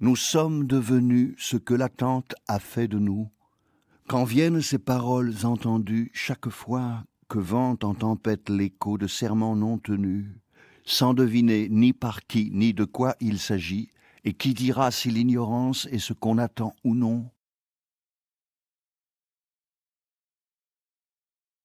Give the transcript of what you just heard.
nous sommes devenus ce que l'attente a fait de nous. Quand viennent ces paroles entendues chaque fois que vent en tempête l'écho de serments non tenus, sans deviner ni par qui ni de quoi il s'agit, et qui dira si l'ignorance est ce qu'on attend ou non,